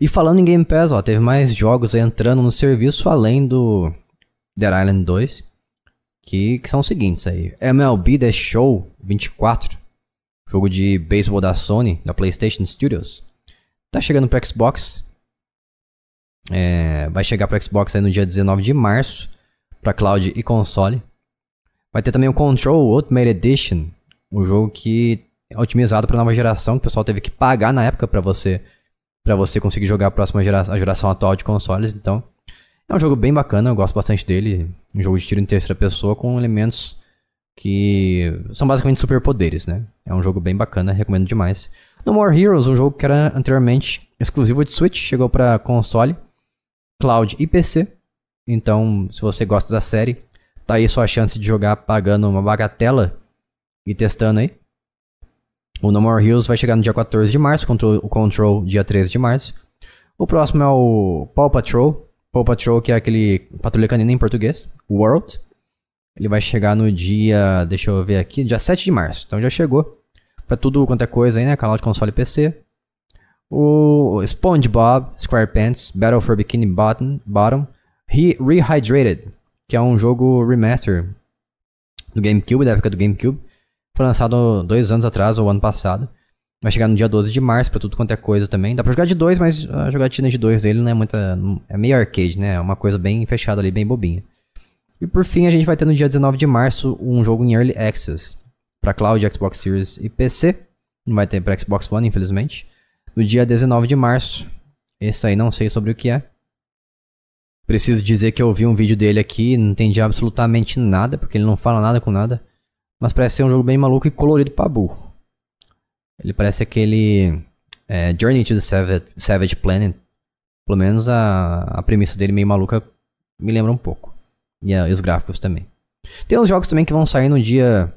E falando em Game Pass, ó, teve mais jogos entrando no serviço além do Dead Island 2, que, que são os seguintes aí. MLB The Show 24, jogo de beisebol da Sony, da PlayStation Studios. Tá chegando pro Xbox. É, vai chegar pro Xbox aí no dia 19 de março, pra cloud e console. Vai ter também o Control Ultimate Edition, um jogo que é otimizado para nova geração, que o pessoal teve que pagar na época para você para você conseguir jogar a próxima geração, a geração atual de consoles. Então, é um jogo bem bacana, eu gosto bastante dele. Um jogo de tiro em terceira pessoa com elementos que são basicamente superpoderes, né? É um jogo bem bacana, recomendo demais. No More Heroes, um jogo que era anteriormente exclusivo de Switch, chegou para console, cloud e PC. Então, se você gosta da série, tá aí sua chance de jogar pagando uma bagatela e testando aí. O No More Heroes vai chegar no dia 14 de março, control, o Control dia 13 de março. O próximo é o Paw Patrol. Paw Patrol, que é aquele patrulha canina em português, World. Ele vai chegar no dia, deixa eu ver aqui, dia 7 de março. Então já chegou. Pra tudo quanto é coisa aí, né? Canal de console e PC. O SpongeBob SquarePants Battle for Bikini Bottom, Bottom Rehydrated, que é um jogo remaster do GameCube, da época do GameCube. Foi lançado dois anos atrás, ou ano passado. Vai chegar no dia 12 de março pra tudo quanto é coisa também. Dá pra jogar de dois, mas a jogatina de dois dele não é muita. É meio arcade, né? É uma coisa bem fechada ali, bem bobinha. E por fim, a gente vai ter no dia 19 de março um jogo em Early Access para Cloud, Xbox Series e PC. Não vai ter para Xbox One, infelizmente. No dia 19 de março. Esse aí não sei sobre o que é. Preciso dizer que eu vi um vídeo dele aqui, não entendi absolutamente nada, porque ele não fala nada com nada. Mas parece ser um jogo bem maluco e colorido pra burro. Ele parece aquele é, Journey to the Savage, Savage, Planet. Pelo menos a, a premissa dele meio maluca me lembra um pouco. E, é, e os gráficos também. Tem uns jogos também que vão sair no dia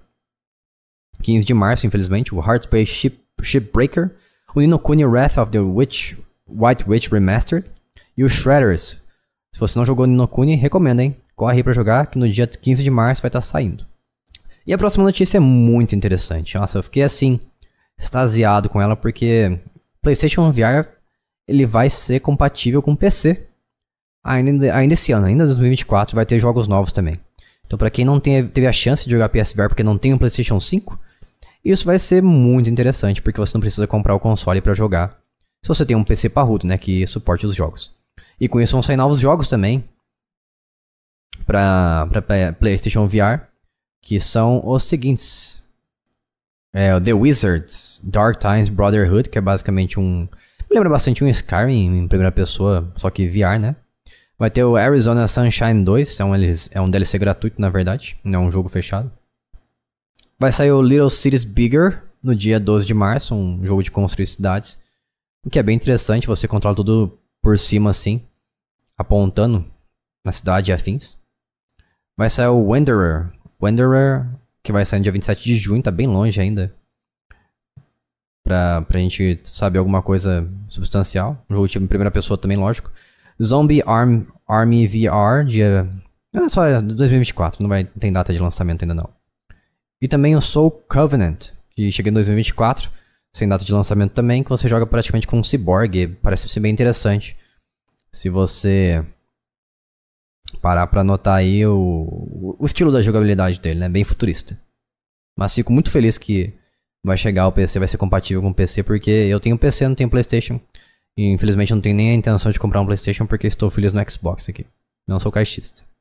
15 de março, infelizmente. O Heartspace Ship, Shipbreaker. O Ninokuni Wrath of the Witch, White Witch Remastered. E o Shredders. Se você não jogou Ninokuni, recomendo, hein? Corre aí pra jogar, que no dia 15 de março vai estar tá saindo. E a próxima notícia é muito interessante. Nossa, eu fiquei assim, extasiado com ela, porque PlayStation VR ele vai ser compatível com PC. Ainda, ainda esse ano, ainda 2024, vai ter jogos novos também. Então, para quem não tem, teve a chance de jogar PSVR porque não tem um PlayStation 5, isso vai ser muito interessante, porque você não precisa comprar o console para jogar. Se você tem um PC parrudo, né, que suporte os jogos. E com isso vão sair novos jogos também para PlayStation VR que são os seguintes. É, The Wizards, Dark Times Brotherhood, que é basicamente um... Lembra bastante um Skyrim em primeira pessoa, só que VR, né? Vai ter o Arizona Sunshine 2, é um, é um DLC gratuito, na verdade, não é um jogo fechado. Vai sair o Little Cities Bigger, no dia 12 de março, um jogo de construir cidades. O que é bem interessante, você controla tudo por cima assim, apontando na cidade e afins. Vai sair o Wanderer, Wanderer, que vai sair no dia 27 de junho, tá bem longe ainda. Pra, pra gente saber alguma coisa substancial. Um jogo tipo em primeira pessoa também, lógico. Zombie Arm, Army VR, dia. Ah, só 2024, é não, vai, não tem data de lançamento ainda não. E também o Soul Covenant, que chega em 2024, sem data de lançamento também, que você joga praticamente com um cyborg, parece ser bem interessante. Se você parar para notar aí o, o estilo da jogabilidade dele, né? Bem futurista. Mas fico muito feliz que vai chegar o PC, vai ser compatível com o PC, porque eu tenho PC, não tenho PlayStation. E infelizmente não tenho nem a intenção de comprar um PlayStation porque estou feliz no Xbox aqui. Não sou caixista.